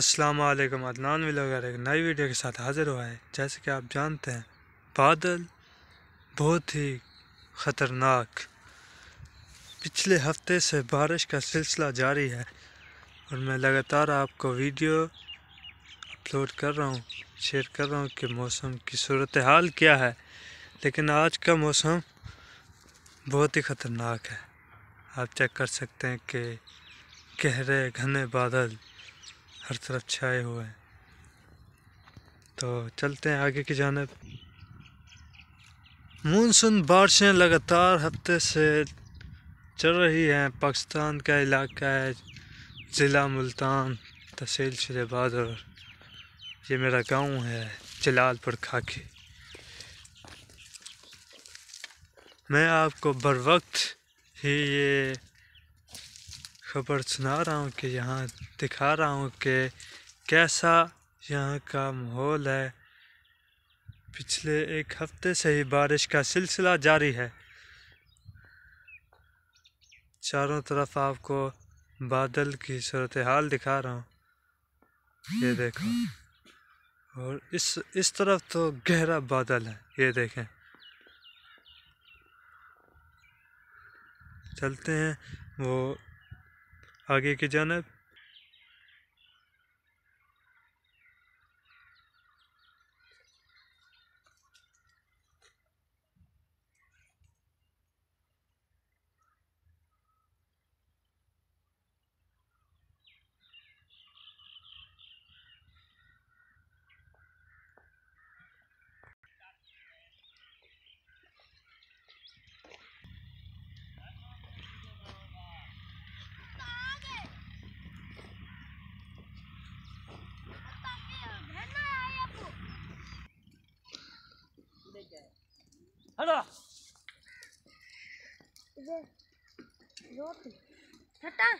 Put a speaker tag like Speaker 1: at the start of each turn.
Speaker 1: असलम अदनान वगैरह एक नई वीडियो के साथ हाज़िर हुआ है जैसे कि आप जानते हैं बादल बहुत ही ख़तरनाक पिछले हफ्ते से बारिश का सिलसिला जारी है और मैं लगातार आपको वीडियो अपलोड कर रहा हूँ शेयर कर रहा हूँ कि मौसम की सूरत हाल क्या है लेकिन आज का मौसम बहुत ही ख़तरनाक है आप चेक कर सकते हैं कि गहरे घने बादल हर तरफ छाए हुए हैं तो चलते हैं आगे की जानब मानसून बारिशें लगातार हफ्ते से चल रही हैं पाकिस्तान का इलाका है ज़िला मुल्तान तहसील शरेबाज और ये मेरा गांव है जलालपुर खाकी मैं आपको बर वक्त ही ये खबर सुना रहा हूँ कि यहाँ दिखा रहा हूँ कि कैसा यहाँ का माहौल है पिछले एक हफ्ते से ही बारिश का सिलसिला जारी है चारों तरफ आपको बादल की सूरत हाल दिखा रहा हूँ ये देखो और इस इस तरफ तो गहरा बादल है ये देखें चलते हैं वो आगे की जानब
Speaker 2: हटो इधर हटा